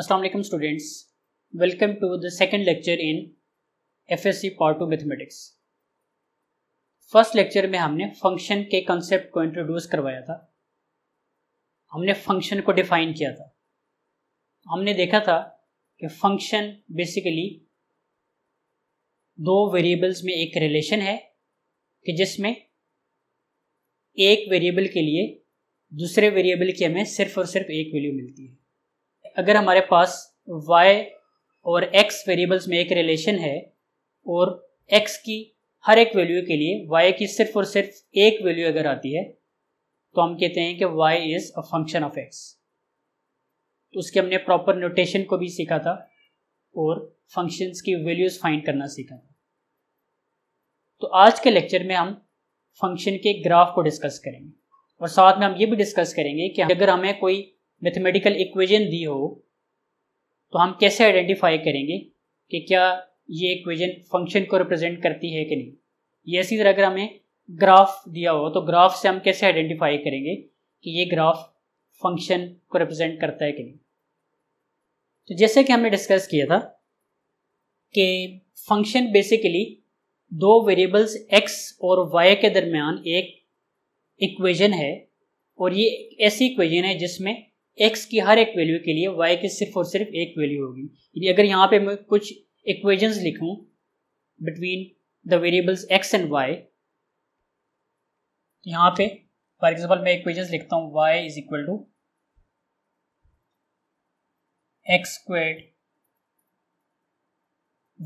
welcome to the second lecture in F S C part two mathematics first lecture में हमने function के concept को introduce करवाया था हमने फंक्शन को डिफाइन किया था हमने देखा था कि फंक्शन बेसिकली दो वेरिएबल्स में एक रिलेशन है कि जिसमें एक वेरिएबल के लिए दूसरे वेरिएबल की हमें सिर्फ और सिर्फ एक वैल्यू मिलती है अगर हमारे पास y और x वेरिएबल्स में एक रिलेशन है और x की हर एक वैल्यू के लिए y की सिर्फ और सिर्फ एक वैल्यू अगर आती है तो हम कहते हैं कि y is a function of x तो उसके हमने प्रॉपर नोटेशन को भी सीखा था और फंक्शंस की वैल्यूज़ फाइंड करना सीखा था तो आज के लेक्चर में हम फंक्शन के ग्राफ को डिस्कस करेंगे और साथ में हम ये भी डिस्कस करेंगे कि अगर हमें कोई मैथमेटिकल इक्वेजन दी हो तो हम कैसे आइडेंटिफाई करेंगे कि क्या ये इक्वेजन फंक्शन को रिप्रेजेंट करती है कि नहीं ये इसी तरह अगर हमें ग्राफ दिया हो तो ग्राफ से हम कैसे आइडेंटिफाई करेंगे कि ये ग्राफ फंक्शन को रिप्रेजेंट करता है कि नहीं तो जैसे कि हमने डिस्कस किया था कि फंक्शन बेसिकली दो वेरिएबल्स एक्स और वाई के दरमियान एक इक्वेजन है और ये ऐसी इक्वेजन है जिसमें एक्स की हर एक वैल्यू के लिए वाई की सिर्फ और सिर्फ एक वैल्यू होगी यानी अगर यहाँ पे मैं कुछ इक्वेजन्स लिखूँ between the variables x and y यहाँ पे फॉर एग्जाम्पल मैं इक्वेजन्स लिखता हूँ y is equal to x squared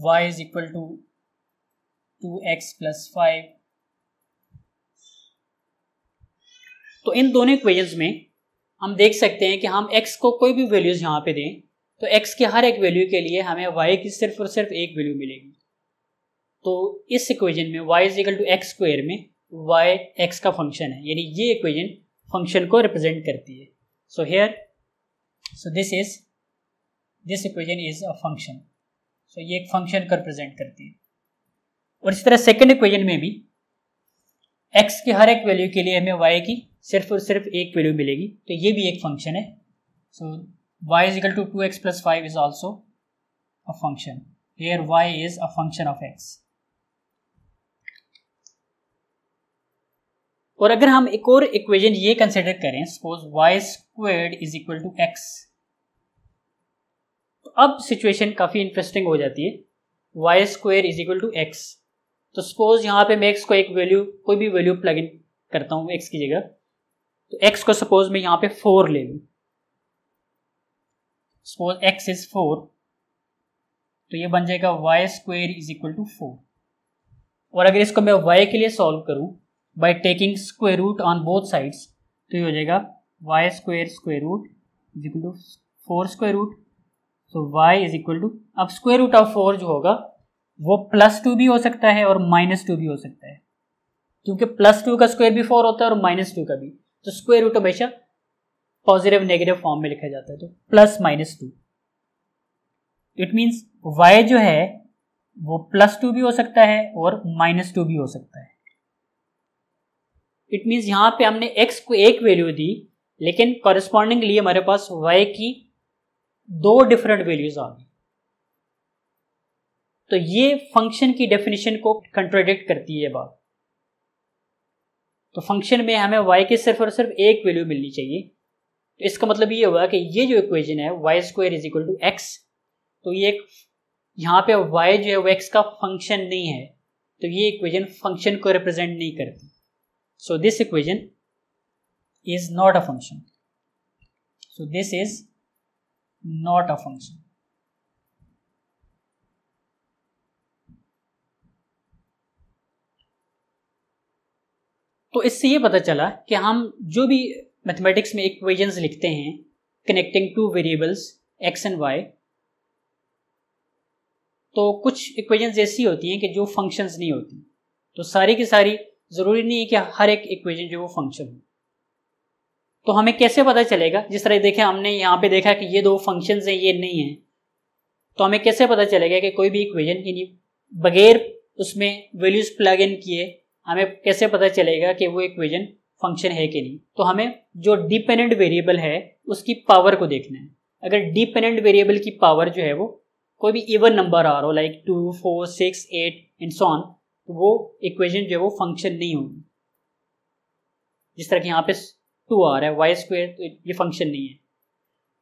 y is equal to two x plus five तो इन दोनों इक्वेजन्स में हम देख सकते हैं कि हम x को कोई भी वैल्यूज़ यहाँ पे दें तो x के हर एक वैल्यू के लिए हमें y की सिर्फ और सिर्फ एक वैल्यू मिलेगी तो इस इक्वेजन में y is equal to x square में y x का फंक्शन है यानी ये इक्वेजन फंक्शन को रिप्रेजेंट करती है so here so this is this equation is a function so ये एक फंक्शन को रिप्रेजेंट करती है और इसी तरह सेकेंड इक्वेजन में भी एक्स के हर एक वैल्यू के लिए हमें वाई की सिर्फ और सिर्फ एक वैल्यू मिलेगी तो ये भी एक फंक्शन है so is is to two x plus five is also a function here y is a function of x और अगर हम एक और इक्वेशन ये कंसिडर करें suppose y squared is equal to x तो अब सिचुएशन काफ़ी इंटरेस्टिंग हो जाती है y square is equal to x तो सपोज यहां पे मैं एक्स को एक वैल्यू कोई भी वैल्यू प्लग इन करता हूँ एक्स की जगह तो x को सपोज मैं यहां पे फोर ले लू सपोज x इज फोर तो ये बन जाएगा y square is equal to four और अगर इसको मैं y के लिए सॉल्व करूं by taking square root on both sides तो ये हो जाएगा y square square root is equal to four square root so y is equal to अब स्क्वेयर रूट ऑफ फोर जो होगा वो प्लस टू भी हो सकता है और माइनस टू भी हो सकता है क्योंकि प्लस टू का स्क्वायर भी फोर होता है और माइनस टू का भी तो स्क्वेयर रूट हमेशा पॉजिटिव नेगेटिव फॉर्म में लिखा जाता है तो plus minus two it means y जो है वो प्लस टू भी हो सकता है और माइनस टू भी हो सकता है इट मीन्स यहां पे हमने एक्स को एक वैल्यू दी लेकिन कॉरेस्पॉन्डिंगली हमारे पास वाई की दो डिफरेंट वैल्यूज आ गई तो ये फंक्शन की डेफिनेशन को कंट्रोडिक्ट करती है बात तो फंक्शन में हमें वाई की सिर्फ और सिर्फ एक वैल्यू मिलनी चाहिए तो इसका मतलब ये हुआ कि ये जो इक्वेजन है y square is equal to x तो ये यहाँ पे वाई जो है वो एक्स का फंक्शन नहीं है तो ये इक्वेजन फंक्शन को रिप्रेजेंट नहीं करती so this equation is not a function so this is not a function तो इससे ये पता चला कि हम जो भी मैथमेटिक्स में इक्वेजन लिखते हैं connecting two variables x and y तो कुछ इक्वेजन ऐसी होती हैं कि जो फंक्शंस नहीं होती तो सारी की सारी ज़रूरी नहीं है कि हर एक इक्वेजन जो वो फंक्शन हो तो हमें कैसे पता चलेगा जिस तरह देखें हमने यहाँ पे देखा कि ये दो फंक्शन हैं ये नहीं है तो हमें कैसे पता चलेगा कि कोई भी इक्वेजन यानी बगैर उसमें वैल्यूज प्लग इन किए हमें कैसे पता चलेगा कि वो इक्वेजन फंक्शन है कि नहीं तो हमें जो डिपेंडेंट वेरिएबल है उसकी पावर को देखना है अगर डिपेंडेंट वेरिएबल की पावर जो है वो कोई भी इवन नंबर आ रहा हो like two four six eight and so on तो वो इक्वेजन जो है वो फंक्शन नहीं होगी जिस तरह की यहाँ पे टू आ रहा है वाई स्क्वेयर तो ये फंक्शन नहीं है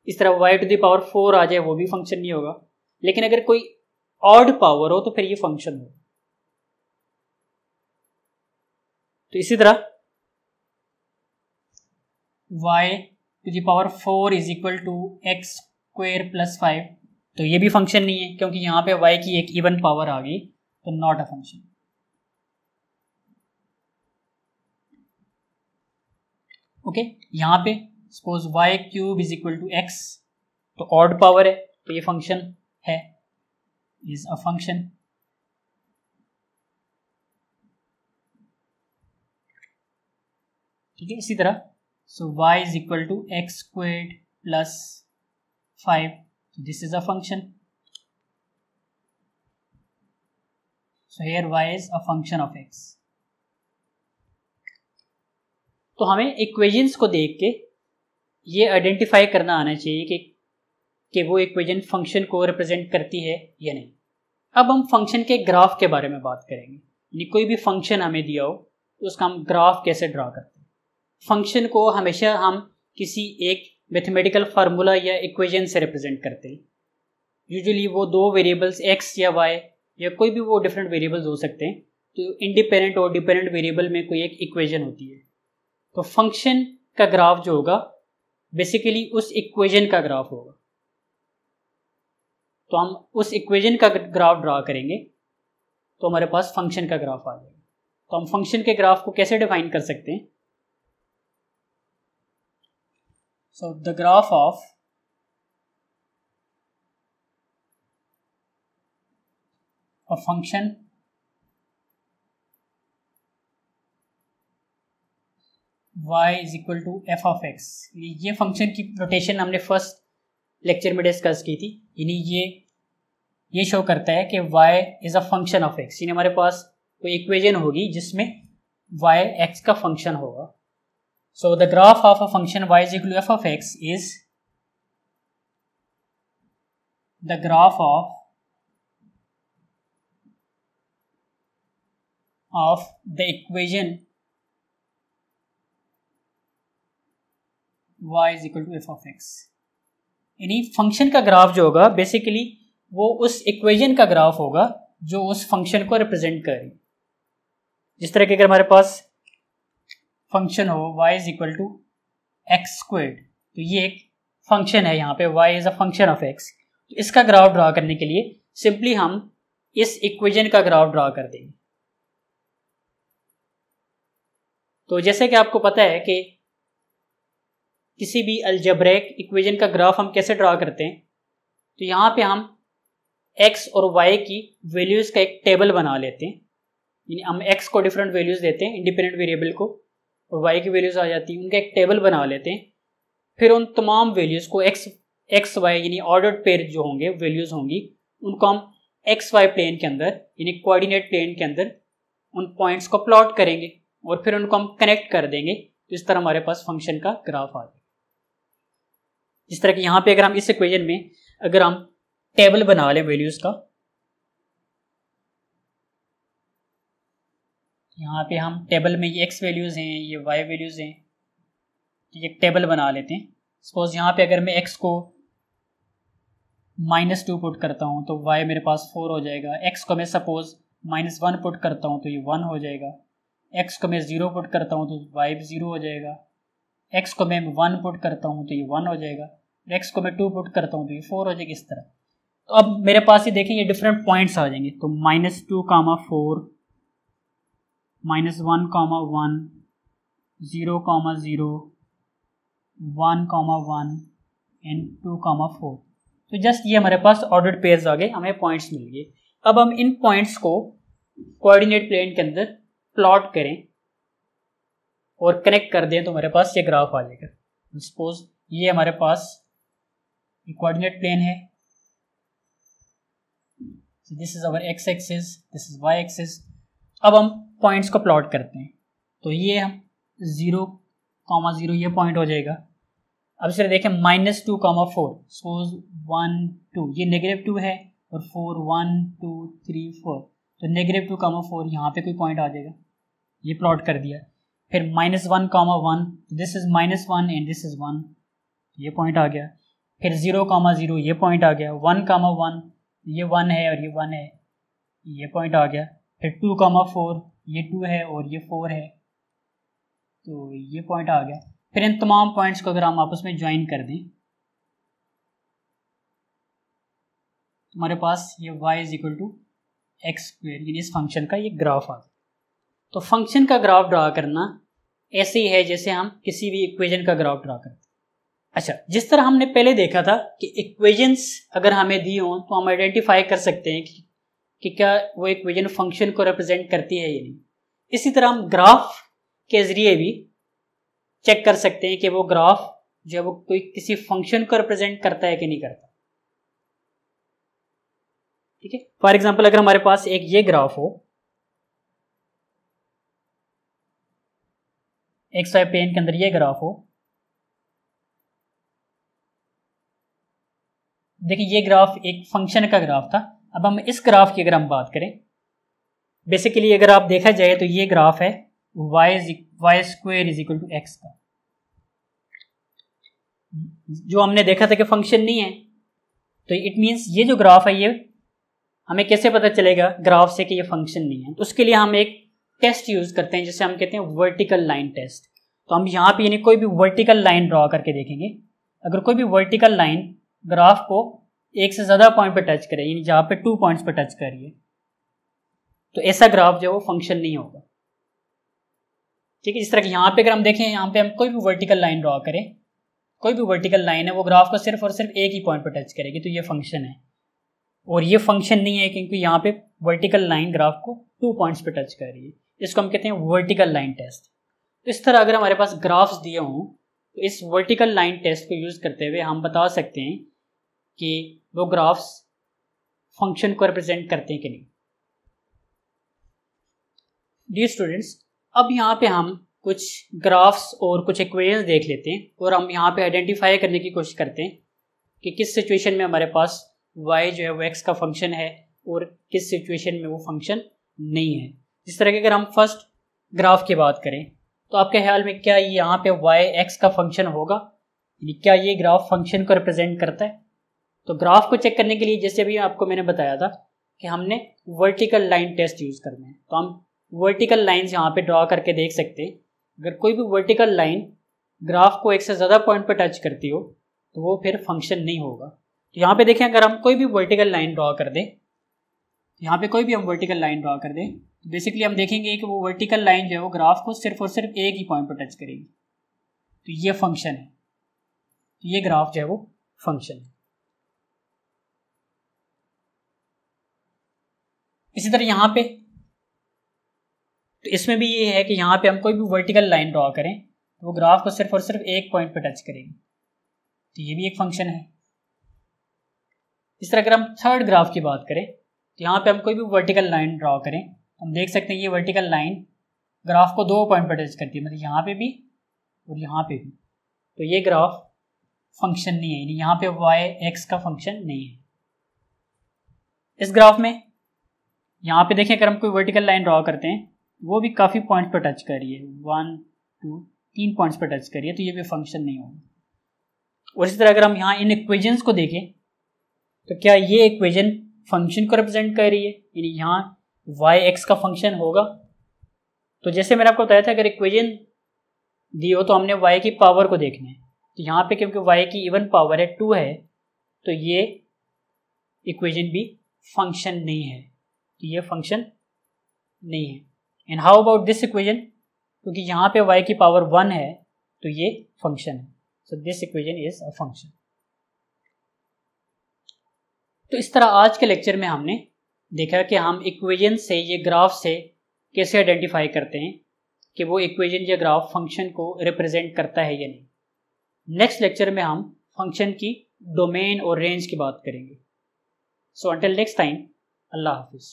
इस तरह वाई टू दावर फोर आ जाए वो भी फंक्शन नहीं होगा लेकिन अगर कोई ऑड पावर हो तो फिर ये फंक्शन होगा तो इसी तरह y to the power four is equal to x square plus five तो ये भी फंक्शन नहीं है क्योंकि यहाँ पे y की एक इवन पावर आ गई तो नॉट अ फंक्शन ओके यहाँ पे suppose y cube is equal to x तो ऑड पावर है तो ये फंक्शन है इज अ फंक्शन ठीक है इसी तरह so y is equal to x squared plus five this is a function so here y is a function of x तो हमें इक्वेजन्स को देख के ये आइडेंटिफाई करना आना चाहिए कि कि वो इक्वेजन फंक्शन को रिप्रेजेंट करती है या नहीं अब हम फंक्शन के ग्राफ के बारे में बात करेंगे यानी कोई भी फंक्शन हमें दिया हो तो उसका हम ग्राफ कैसे ड्रा करते हैं फंक्शन को हमेशा हम किसी एक मैथमेटिकल फार्मूला या इक्वेशन से रिप्रेजेंट करते हैं यूजुअली वो दो वेरिएबल्स एक्स या वाई या कोई भी वो डिफरेंट वेरिएबल्स हो सकते हैं तो इंडिपेंडेंट और डिपेंडेंट वेरिएबल में कोई एक इक्वेशन होती है तो फंक्शन का ग्राफ जो होगा बेसिकली उस इक्वेशन का ग्राफ होगा तो हम उस इक्वेशन का ग्राफ ड्रा करेंगे तो हमारे पास फंक्शन का ग्राफ आ जाएगा तो हम फंक्शन के ग्राफ को कैसे डिफाइन कर सकते हैं So the graph of a function y is equal to F of x ये फंक्शन की नोटेशन हमने फर्स्ट लेक्चर में डिस्कस की थी यानी ये ये शो करता है कि y is a function of x यानी हमारे पास कोई equation होगी जिसमें y x का फंक्शन होगा So the graph of a function y is equal to f of x is the graph of of the equation y is equal to f of x यानी function का graph जो होगा basically वो उस equation का graph होगा जो उस फंक्शन को रिप्रेजेंट करे जिस तरह के अगर हमारे पास फंक्शन हो y is equal to x squared तो ये एक फंक्शन है यहाँ पे y is a function of x तो इसका ग्राफ ड्रा करने के लिए सिंपली हम इस इक्वेजन का ग्राफ ड्रा कर देंगे तो जैसे कि आपको पता है कि किसी भी अल्जब्रैक इक्वेजन का ग्राफ हम कैसे ड्रा करते हैं तो यहाँ पे हम x और y की वैल्यूज़ का एक टेबल बना लेते हैं यानी हम x को डिफरेंट वैल्यूज़ देते हैं इंडिपेंडेंट वेरिएबल को और वाई की वैल्यूज़ आ जाती हैं उनका एक टेबल बना लेते हैं फिर उन तमाम वैल्यूज़ को एक्स एक्स वाई यानी ऑर्डर पेयर जो होंगे वैल्यूज़ होंगी उनको हम एक्स वाई प्लेन के अंदर यानी कोऑर्डिनेट प्लेन के अंदर उन पॉइंट्स को प्लॉट करेंगे और फिर उनको हम कनेक्ट कर देंगे तो इस तरह हमारे पास फंक्शन का ग्राफ आ गया इस तरह की यहाँ पे अगर हम इस इक्वेशन में अगर हम टेबल बना लें वैल्यूज़ का यहाँ पे हम टेबल में ये एक्स वैल्यूज़ हैं ये वाई वैल्यूज़ हैं तो ये टेबल बना लेते हैं सपोज यहाँ पे अगर मैं एक्स को माइनस टू पुट करता हूँ तो वाई मेरे पास फोर हो जाएगा एक्स को मैं सपोज़ माइनस वन पुट करता हूँ तो ये वन हो जाएगा एक्स को मैं ज़ीरो पुट करता हूँ तो वाई ज़ीरो हो जाएगा एक्स को मैं वन पुट करता हूँ तो ये वन हो जाएगा एक्स को मैं टू पुट करता हूँ तो ये फोर हो जाएगा इस तरह तो अब मेरे पास ये देखें ये डिफरेंट पॉइंट्स आ जाएंगे तो minus two comma four minus one comma one zero comma zero one comma one and two comma four तो जस्ट ये हमारे पास ऑर्डर पेयर्स आ गए हमें पॉइंट्स मिल गए अब हम इन पॉइंट्स को कोऑर्डिनेट प्लेन के अंदर प्लॉट करें और कनेक्ट कर दें तो हमारे पास ये ग्राफ आ जाएगा सपोज ये हमारे पास कोऑर्डिनेट प्लेन है this is our x axis this is y axis अब हम पॉइंट्स को प्लॉट करते हैं तो ये हम ज़ीरो कॉमा ज़ीरो ये पॉइंट हो जाएगा अब इसे देखें minus two comma four suppose one two ये नेगेटिव टू है और four one two three four तो नेगेटिव टू कॉमा फोर यहाँ पे कोई पॉइंट आ जाएगा ये प्लॉट कर दिया फिर minus one comma one this is minus one and this is one ये पॉइंट आ गया फिर ज़ीरो कामा ज़ीरो ये पॉइंट आ गया वन कामा वन ये वन है और ये वन है ये पॉइंट आ गया फिर टू कामा फोर ये टू है और ये फोर है तो ये पॉइंट आ गया फिर इन तमाम पॉइंट्स को अगर हम आपस में ज्वाइन कर दें हमारे पास ये y is equal to x square यानी इस फंक्शन का ये ग्राफ आ गया तो फंक्शन का ग्राफ ड्रा करना ऐसे ही है जैसे हम किसी भी इक्वेजन का ग्राफ ड्रा करते अच्छा जिस तरह हमने पहले देखा था कि इक्वेजन्स अगर हमें दी हों तो हम आइडेंटिफाई कर सकते हैं कि कि क्या वो एक विजन फंक्शन को रिप्रेजेंट करती है या नहीं इसी तरह हम ग्राफ के ज़रिए भी चेक कर सकते हैं कि वो ग्राफ जो है वो कोई किसी फंक्शन को रिप्रेजेंट करता है कि नहीं करता ठीक है फॉर एग्जाम्पल अगर हमारे पास एक ये ग्राफ हो एक्स वाई प्लेन के अंदर ये ग्राफ हो देखिए ये ग्राफ एक फंक्शन का ग्राफ था अब हम इस ग्राफ की अगर हम बात करें बेसिकली अगर आप देखा जाए तो ये ग्राफ है y square is equal to x का जो हमने देखा था कि फंक्शन नहीं है तो इट मीन्स ये जो ग्राफ है ये हमें कैसे पता चलेगा ग्राफ से कि ये फंक्शन नहीं है तो उसके लिए हम एक टेस्ट यूज़ करते हैं जिसे हम कहते हैं वर्टिकल लाइन टेस्ट तो हम यहाँ पे यानी कोई भी वर्टिकल लाइन ड्रॉ करके देखेंगे अगर कोई भी वर्टिकल लाइन ग्राफ को एक से ज़्यादा पॉइंट पर टच करे यानी जहाँ पे टू पॉइंट्स पर टच करिए तो ऐसा ग्राफ जो है वो फंक्शन नहीं होगा ठीक है जिस तरह के यहाँ पे अगर हम देखें यहाँ पे हम कोई भी वर्टिकल लाइन ड्रॉ करें कोई भी वर्टिकल लाइन है वो ग्राफ को सिर्फ और सिर्फ एक ही पॉइंट पर टच करेगी तो ये फंक्शन है और ये फंक्शन नहीं है क्योंकि यहाँ पे वर्टिकल लाइन ग्राफ को टू पॉइंट्स पे टच कर रही है इसको हम कहते हैं वर्टिकल लाइन टेस्ट तो इस तरह अगर हमारे पास ग्राफ्स दिए हों तो इस वर्टिकल लाइन टेस्ट को यूज़ करते हुए हम बता सकते हैं कि वो ग्राफ्स फंक्शन को रिप्रेजेंट करते हैं कि नहीं डी स्टूडेंट्स अब यहाँ पे हम कुछ ग्राफ्स और कुछ इक्वेशंस देख लेते हैं और हम यहाँ पे आइडेंटिफाई करने की कोशिश करते हैं कि किस सिचुएशन में हमारे पास वाई जो है वो एक्स का फंक्शन है और किस सिचुएशन में वो फंक्शन नहीं है जिस तरह के अगर हम फर्स्ट ग्राफ की बात करें तो आपके ख्याल में क्या यहाँ पे वाई एक्स का फंक्शन होगा यानी क्या ये ग्राफ फंक्शन को रिप्रेजेंट करता है तो ग्राफ को चेक करने के लिए जैसे अभी आपको मैंने बताया था कि हमने वर्टिकल लाइन टेस्ट यूज़ करना है तो हम वर्टिकल लाइन यहाँ पे ड्रॉ करके देख सकते हैं अगर कोई भी वर्टिकल लाइन ग्राफ को एक से ज़्यादा पॉइंट पर टच करती हो तो वो फिर फंक्शन नहीं होगा तो यहाँ पे देखें अगर हम कोई भी वर्टिकल लाइन ड्रॉ कर दें यहाँ पे कोई भी हम वर्टिकल लाइन ड्रॉ कर दें तो बेसिकली हम देखेंगे कि वो वर्टिकल लाइन जो है वो ग्राफ को सिर्फ और सिर्फ एक ही पॉइंट पर टच करेगी तो ये फंक्शन है तो ये ग्राफ जो है वो फंक्शन है इसी तरह यहाँ पे तो इसमें भी ये है कि यहाँ पे हम कोई भी वर्टिकल लाइन ड्रॉ करें तो वो ग्राफ को सिर्फ और सिर्फ एक पॉइंट पे टच करेगी तो ये भी एक फंक्शन है इस तरह अगर हम थर्ड ग्राफ की बात करें तो यहाँ पे हम कोई भी वर्टिकल लाइन ड्रॉ करें तो हम देख सकते हैं ये वर्टिकल लाइन ग्राफ को दो पॉइंट पर टच करती है मतलब यहाँ पे भी और यहाँ पे भी तो ये ग्राफ फंक्शन नहीं है यानी यहाँ पे वाई एक्स का फंक्शन नहीं है इस ग्राफ में यहाँ पे देखें अगर हम कोई वर्टिकल लाइन ड्रॉ करते हैं वो भी काफ़ी पॉइंट्स पर टच कर रही है वन टू तीन पॉइंट्स पर टच कर रही है तो ये भी फंक्शन नहीं होगा और इसी तरह अगर हम यहाँ इन इक्वेजन्स को देखें तो क्या ये इक्वेजन फंक्शन को रिप्रेजेंट कर रही है यानी यहाँ वाई एक्स का फंक्शन होगा तो जैसे मैंने आपको बताया था अगर इक्वेजन दी हो तो हमने वाई की पावर को देखना है तो यहाँ पे क्योंकि वाई की इवन पावर है टू है तो ये इक्वेजन भी फंक्शन नहीं है तो ये फंक्शन नहीं है and how about this equation क्योंकि यहाँ पे वाई की पावर वन है तो ये फंक्शन है so this equation is a function तो इस तरह आज के लेक्चर में हमने देखा कि हम इक्वेजन से ये ग्राफ से कैसे आइडेंटिफाई करते हैं कि वो इक्वेजन या ग्राफ फंक्शन को रिप्रेजेंट करता है या नहीं नेक्स्ट लेक्चर में हम फंक्शन की डोमेन और रेंज की बात करेंगे सो अंटिल नेक्स्ट टाइम अल्लाह हाफिज़